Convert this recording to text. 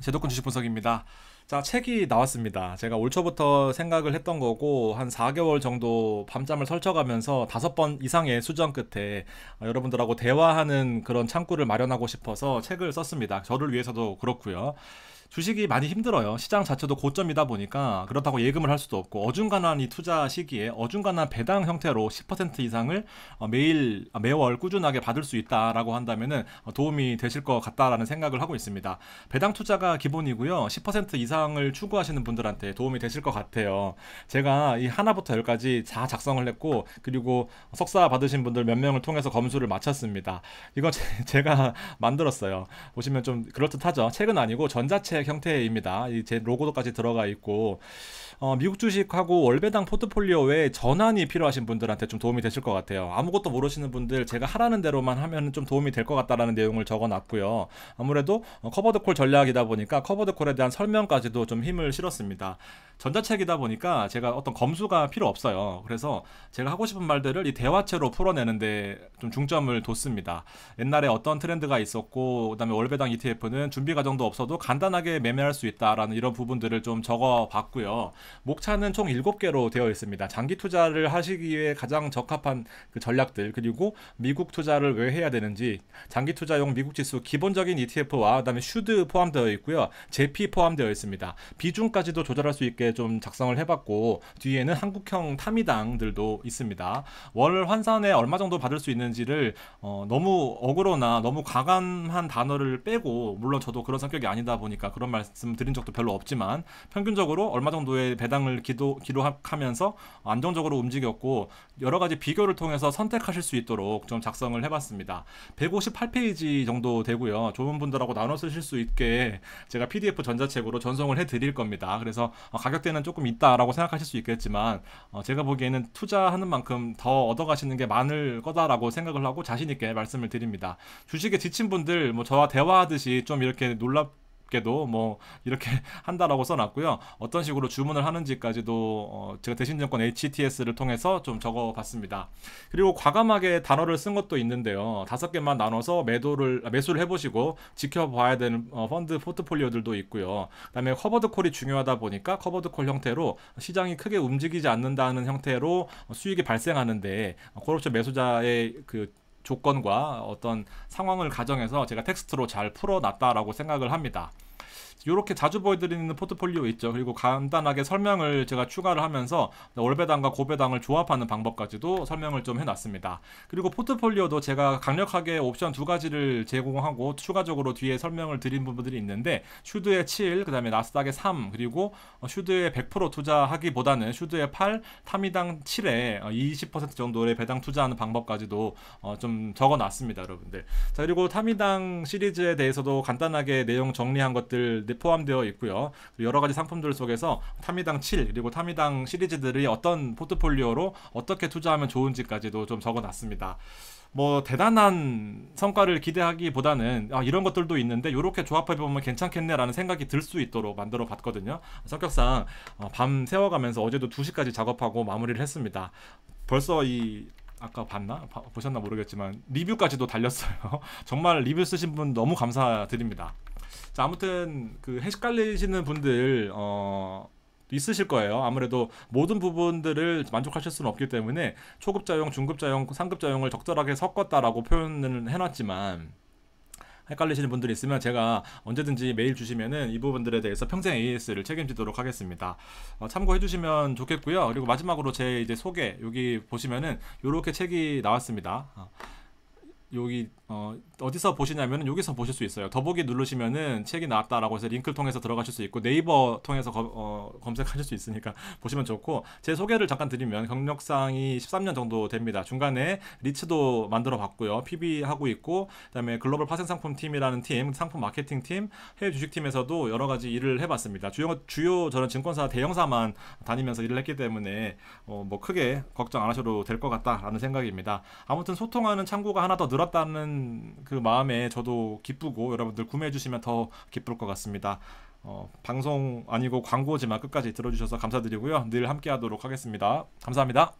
제도권 주식 분석입니다. 자, 책이 나왔습니다. 제가 올 초부터 생각을 했던 거고, 한 4개월 정도 밤잠을 설쳐가면서 다섯 번 이상의 수정 끝에 아, 여러분들하고 대화하는 그런 창구를 마련하고 싶어서 책을 썼습니다. 저를 위해서도 그렇고요. 주식이 많이 힘들어요. 시장 자체도 고점이다 보니까 그렇다고 예금을 할 수도 없고 어중간한 이 투자 시기에 어중간한 배당 형태로 10% 이상을 어, 매일 아, 매월 꾸준하게 받을 수 있다라고 한다면은 어, 도움이 되실 것 같다라는 생각을 하고 있습니다. 배당 투자가 기본이고요. 10% 이상을 추구하시는 분들한테 도움이 되실 것 같아요. 제가 이 하나부터 열까지 다 작성을 했고 그리고 석사 받으신 분들 몇 명을 통해서 검수를 마쳤습니다. 이거 제, 제가 만들었어요. 보시면 좀 그럴듯하죠. 책은 아니고 전자책 정책 형태입니다. 제 로고도까지 들어가 있고 어, 미국 주식하고 월배당 포트폴리오 외에 전환이 필요하신 분들한테 좀 도움이 되실 것 같아요. 아무것도 모르시는 분들 제가 하라는 대로만 하면 좀 도움이 될 것 같다라는 내용을 적어놨고요. 아무래도 어, 커버드콜 전략이다 보니까 커버드콜에 대한 설명까지도 좀 힘을 실었습니다. 전자책이다 보니까 제가 어떤 검수가 필요 없어요. 그래서 제가 하고 싶은 말들을 이 대화체로 풀어내는데 좀 중점을 뒀습니다. 옛날에 어떤 트렌드가 있었고 그다음에 월배당 ETF는 준비 과정도 없어도 간단하게 편하게 매매할 수 있다라는 이런 부분들을 좀 적어봤고요. 목차는 총 7개로 되어 있습니다. 장기 투자를 하시기에 가장 적합한 그 전략들 그리고 미국 투자를 왜 해야 되는지 장기 투자용 미국 지수 기본적인 ETF와 그다음에 슈드 포함되어 있고요. JP 포함되어 있습니다. 비중까지도 조절할 수 있게 좀 작성을 해봤고 뒤에는 한국형 타미당들도 있습니다. 월 환산에 얼마 정도 받을 수 있는지를 어, 너무 억울로나 너무 과감한 단어를 빼고 물론 저도 그런 성격이 아니다 보니까 그런 말씀 드린 적도 별로 없지만 평균적으로 얼마 정도의 배당을 기도, 기록하면서 안정적으로 움직였고 여러 가지 비교를 통해서 선택하실 수 있도록 좀 작성을 해봤습니다. 158페이지 정도 되고요. 좋은 분들하고 나눠 쓰실 수 있게 제가 PDF 전자책으로 전송을 해드릴 겁니다. 그래서 어, 가격대는 조금 있다라고 생각하실 수 있겠지만 어, 제가 보기에는 투자하는 만큼 더 얻어가시는 게 많을 거다라고 생각을 하고 자신 있게 말씀을 드립니다. 주식에 지친 분들 뭐 저와 대화하듯이 좀 이렇게 놀랍 게도 뭐 이렇게 한다라고 써놨고요. 어떤 식으로 주문을 하는지까지도 어 제가 대신정권 HTS를 통해서 좀 적어봤습니다. 그리고 과감하게 단어를 쓴 것도 있는데요. 다섯 개만 나눠서 매도를 아, 매수를 해보시고 지켜봐야 되는 어 펀드 포트폴리오들도 있고요. 그다음에 커버드 콜이 중요하다 보니까 커버드 콜 형태로 시장이 크게 움직이지 않는다는 형태로 수익이 발생하는데 콜옵션 어, 그렇죠. 매수자의 그 조건과 어떤 상황을 가정해서 제가 텍스트로 잘 풀어놨다라고 생각을 합니다. 이렇게 자주 보여드리는 포트폴리오 있죠. 그리고 간단하게 설명을 제가 추가를 하면서 월배당과 고배당을 조합하는 방법까지도 설명을 좀 해놨습니다. 그리고 포트폴리오도 제가 강력하게 옵션 두 가지를 제공하고 추가적으로 뒤에 설명을 드린 부분들이 있는데 슈드의 7, 그 다음에 나스닥의 3, 그리고 슈드의 100% 투자하기보다는 슈드의 8, 타미당 7에 20% 정도의 배당 투자하는 방법까지도 어, 좀 적어놨습니다. 여러분들. 자 그리고 타미당 시리즈에 대해서도 간단하게 내용 정리한 것들 포함되어 있고요. 여러 가지 상품들 속에서 타미당 7 그리고 타미당 시리즈들이 어떤 포트폴리오로 어떻게 투자하면 좋은지까지도 좀 적어놨습니다. 뭐 대단한 성과를 기대하기보다는 아, 이런 것들도 있는데 이렇게 조합해 보면 괜찮겠네라는 생각이 들 수 있도록 만들어 봤거든요. 성격상 어, 밤 새워가면서 어제도 2시까지 작업하고 마무리를 했습니다. 벌써 이 아까 봤나 보셨나 모르겠지만 리뷰까지도 달렸어요. 정말 리뷰 쓰신 분 너무 감사드립니다. 자, 아무튼 그 헷갈리시는 분들 어 있으실 거예요. 아무래도 모든 부분들을 만족하실 수는 없기 때문에 초급자용, 중급자용, 상급자용을 적절하게 섞었다라고 표현을 해놨지만 헷갈리시는 분들이 있으면 제가 언제든지 메일 주시면은 이 부분들에 대해서 평생 AS를 책임지도록 하겠습니다. 어, 참고해 주시면 좋겠고요. 그리고 마지막으로 제 이제 소개 여기 보시면은 이렇게 책이 나왔습니다. 어, 여기 어, 어디서 보시냐면 여기서 보실 수 있어요. 더보기 누르시면은 책이 나왔다라고 해서 링크를 통해서 들어가실 수 있고 네이버 통해서 거, 어, 검색하실 수 있으니까 보시면 좋고 제 소개를 잠깐 드리면 경력상이 13년 정도 됩니다. 중간에 리츠도 만들어 봤고요. PB 하고 있고 그다음에 글로벌 파생 상품 팀이라는 팀, 상품 마케팅 팀, 해외 주식 팀에서도 여러 가지 일을 해 봤습니다. 주요 주요 저는 증권사 대형사만 다니면서 일을 했기 때문에 어, 뭐 크게 걱정 안 하셔도 될 것 같다라는 생각입니다. 아무튼 소통하는 창구가 하나 더 늘었다는 그 마음에 저도 기쁘고 여러분들 구매해 주시면 더 기쁠 것 같습니다. 어, 방송 아니고 광고지만 끝까지 들어주셔서 감사드리고요. 늘 함께하도록 하겠습니다. 감사합니다.